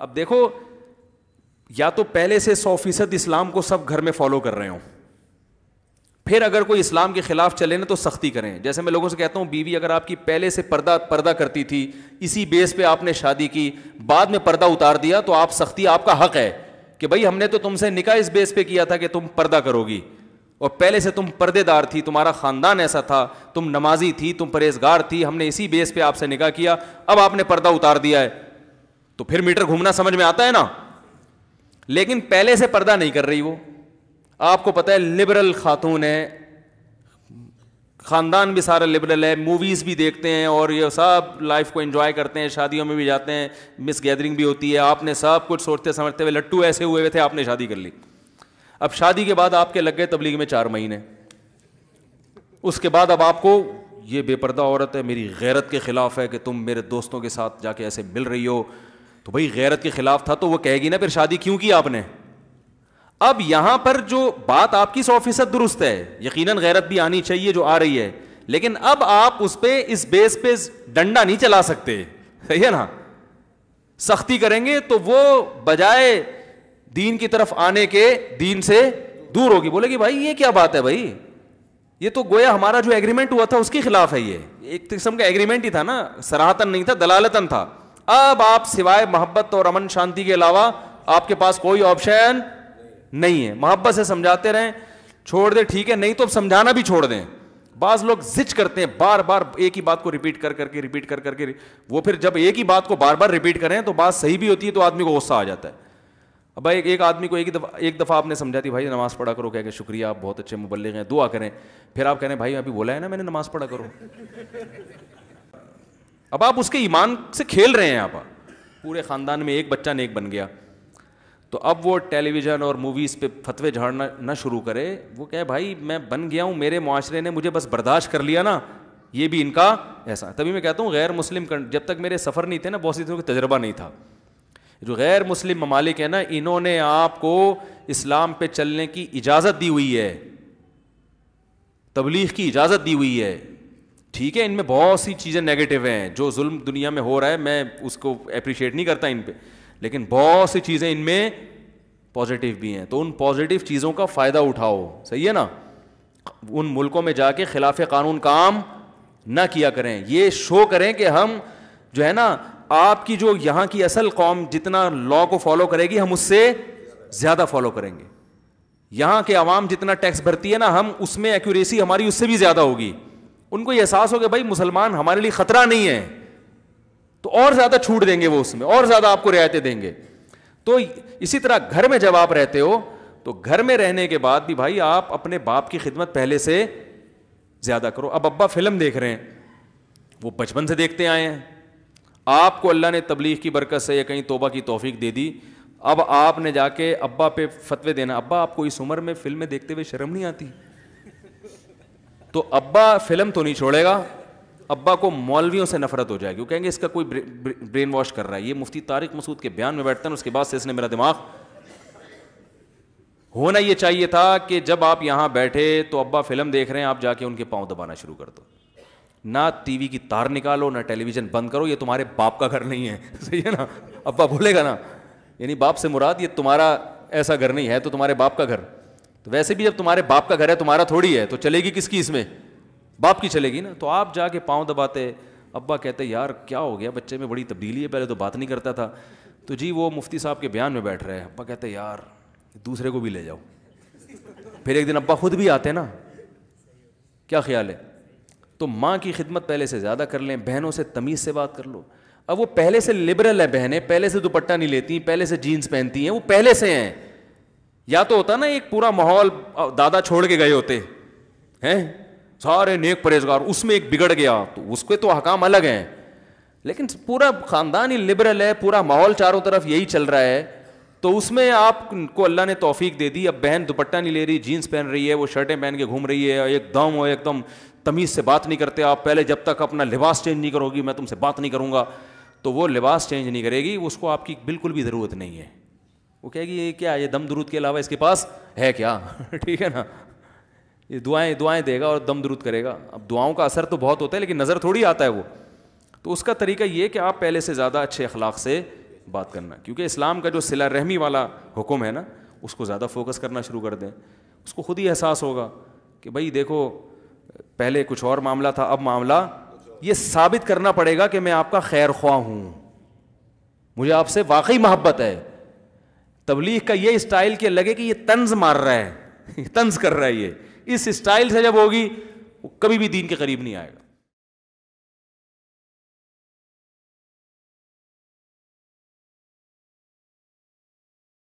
अब देखो या तो पहले से सौ फीसद इस्लाम को सब घर में फॉलो कर रहे हो फिर अगर कोई इस्लाम के खिलाफ चले ना तो सख्ती करें जैसे मैं लोगों से कहता हूं बीवी अगर आपकी पहले से पर्दा पर्दा करती थी इसी बेस पे आपने शादी की बाद में पर्दा उतार दिया तो आप सख्ती आपका हक है कि भाई हमने तो तुमसे निकाह इस बेस पे किया था कि तुम पर्दा करोगी और पहले से तुम पर्देदार थी तुम्हारा ख़ानदान ऐसा था तुम नमाजी थी तुम परहेजगार थी हमने इसी बेस पर आपसे निकाह किया अब आपने पर्दा उतार दिया है तो फिर मीटर घूमना समझ में आता है ना लेकिन पहले से पर्दा नहीं कर रही वो आपको पता है लिबरल खातून है ख़ानदान भी सारा लिबरल है मूवीज़ भी देखते हैं और ये सब लाइफ को एंजॉय करते हैं शादियों में भी जाते हैं मिस गैदरिंग भी होती है आपने सब कुछ सोचते समझते हुए लट्टू ऐसे हुए हुए थे आपने शादी कर ली अब शादी के बाद आपके लग गए तबलीग में चार महीने उसके बाद अब आपको ये बेपर्दा औरत है मेरी गैरत के ख़िलाफ़ है कि तुम मेरे दोस्तों के साथ जाके ऐसे मिल रही हो तो भाई गैरत के खिलाफ था तो वो कहेगी ना फिर शादी क्यों की आपने अब यहां पर जो बात आपकी सौ फीसद दुरुस्त है यकीन गैरत भी आनी चाहिए जो आ रही है लेकिन अब आप उस पर इस बेस पे डंडा नहीं चला सकते सही है ना सख्ती करेंगे तो वो बजाय दीन की तरफ आने के दीन से दूर होगी बोले कि भाई ये क्या बात है भाई ये तो गोया हमारा जो एग्रीमेंट हुआ था उसके खिलाफ है ये एक किस्म का एग्रीमेंट ही था ना सराहतन नहीं था दलालतन था अब आप सिवाय मोहब्बत और अमन शांति के अलावा आपके पास कोई ऑप्शन नहीं है मोहब्बत से समझाते रहें छोड़ दे ठीक है नहीं तो समझाना भी छोड़ दें बाज लोग जिच करते हैं बार बार एक ही बात को रिपीट कर करके रिपीट कर करके वो फिर जब एक ही बात को बार बार रिपीट करें तो बात सही भी होती है तो आदमी को गुस्सा आ जाता है अब भाई एक आदमी को एक दफ़ा एक दफ़ा आपने समझा दी भाई नमाज़ पढ़ा करो कह के शुक्रिया आप बहुत अच्छे मुबल्लिग हैं दुआ करें फिर आप कह रहे हैं भाई अभी बोला है ना मैंने नमाज़ पढ़ा करो अब आप उसके ईमान से खेल रहे हैं आप पूरे ख़ानदान में एक बच्चा नेक बन गया तो अब वो टेलीविज़न और मूवीज़ पे फतवे झाड़ना ना शुरू करे वो कहे भाई मैं बन गया हूँ मेरे माशरे ने मुझे बस बर्दाश्त कर लिया ना ये भी इनका ऐसा तभी मैं कहता हूँ गैर मुस्लिम जब तक मेरे सफ़र नहीं थे ना बहुत सी को तजर्बा नहीं था जो गैर मुस्लिम ममालिक है ना इन्होंने आपको इस्लाम पे चलने की इजाज़त दी हुई है तबलीग की इजाज़त दी हुई है ठीक है इनमें बहुत सी चीज़ें नेगेटिव हैं जो जुल्म दुनिया में हो रहा है मैं उसको अप्रिशिएट नहीं करता इन पर लेकिन बहुत सी चीज़ें इनमें पॉजिटिव भी हैं तो उन पॉजिटिव चीज़ों का फ़ायदा उठाओ सही है ना उन मुल्कों में जाके खिलाफ कानून काम ना किया करें ये शो करें कि हम जो है ना आपकी जो यहाँ की असल कौम जितना लॉ को फॉलो करेगी हम उससे ज़्यादा फॉलो करेंगे यहाँ के आवाम जितना टैक्स भरती है ना हम उसमें एक्यूरेसी हमारी उससे भी ज़्यादा होगी उनको ये एहसास हो गया भाई मुसलमान हमारे लिए खतरा नहीं है तो और ज़्यादा छूट देंगे वो उसमें और ज़्यादा आपको रियायतें देंगे तो इसी तरह घर में जब आप रहते हो तो घर में रहने के बाद भी भाई आप अपने बाप की खिदमत पहले से ज़्यादा करो अब अब्बा फिल्म देख रहे हैं वो बचपन से देखते आए हैं आपको अल्लाह ने तबलीग की बरकत से या कहीं तोबा की तोफीक दे दी अब आपने जाके अब्बा पे फतवे देना अब्बा आपको इस उम्र में फिल्में देखते हुए शर्म नहीं आती तो अब्बा फिल्म तो नहीं छोड़ेगा अब्बा को मौलवियों से नफरत हो जाएगी वो कहेंगे इसका कोई ब्रेन वॉश कर रहा है ये मुफ्ती तारिक मसूद के बयान में बैठते हैं उसके बाद से इसने मेरा दिमाग होना ये चाहिए था कि जब आप यहां बैठे तो अब्बा फिल्म देख रहे हैं आप जाके उनके पाँव दबाना शुरू कर दो ना टीवी की तार निकालो ना टेलीविज़न बंद करो ये तुम्हारे बाप का घर नहीं है सही है ना अब्बा बोलेगा ना यानी बाप से मुराद ये तुम्हारा ऐसा घर नहीं है तो तुम्हारे बाप का घर तो वैसे भी जब तुम्हारे बाप का घर है तुम्हारा थोड़ी है तो चलेगी किसकी इसमें बाप की चलेगी ना तो आप जाके पाँव दबाते अब्बा कहते यार क्या हो गया बच्चे में बड़ी तब्दीली है पहले तो बात नहीं करता था तो जी वो मुफ्ती साहब के बयान में बैठ रहे हैं अब्बा कहते यार दूसरे को भी ले जाओ फिर एक दिन अब्बा खुद भी आते ना क्या ख्याल है तो माँ की खिदमत पहले से ज़्यादा कर लें बहनों से तमीज़ से बात कर लो अब वो पहले से लिबरल है बहनें पहले से दुपट्टा नहीं लेती पहले से जीन्स पहनती हैं वो पहले से हैं या तो होता ना एक पूरा माहौल दादा छोड़ के गए होते हैं सारे नेक परहेजगार उसमें एक बिगड़ गया तो उसके तो हकाम अलग हैं लेकिन पूरा ख़ानदान ही लिबरल है पूरा माहौल चारों तरफ यही चल रहा है तो उसमें आपको अल्लाह ने तोफीक दे दी अब बहन दुपट्टा नहीं ले रही जीन्स पहन रही है वो शर्टें पहन के घूम रही है एकदम और एकदम तमीज़ से बात नहीं करते आप पहले जब तक अपना लिबास चेंज नहीं करोगी मैं तुमसे बात नहीं करूँगा तो वो लिबास चेंज नहीं करेगी उसको आपकी बिल्कुल भी ज़रूरत नहीं है वो कहेगी ये क्या ये दम दरूद के अलावा इसके पास है क्या ठीक है ना ये दुआएं दुआएं देगा और दम दरूद करेगा अब दुआओं का असर तो बहुत होता है लेकिन नज़र थोड़ी आता है वो तो उसका तरीका ये कि आप पहले से ज़्यादा अच्छे अखलाक से बात करना क्योंकि इस्लाम का जो सिला रहमी वाला हुक्म है ना उसको ज़्यादा फोकस करना शुरू कर दें उसको खुद ही एहसास होगा कि भाई देखो पहले कुछ और मामला था अब मामला ये साबित करना पड़ेगा कि मैं आपका खैर ख्वाह हूँ मुझे आपसे वाकई मोहब्बत है तबलीग का ये स्टाइल के लगे कि ये तंज मार रहा है तंज कर रहा है ये इस स्टाइल से जब होगी वो कभी भी दीन के करीब नहीं आएगा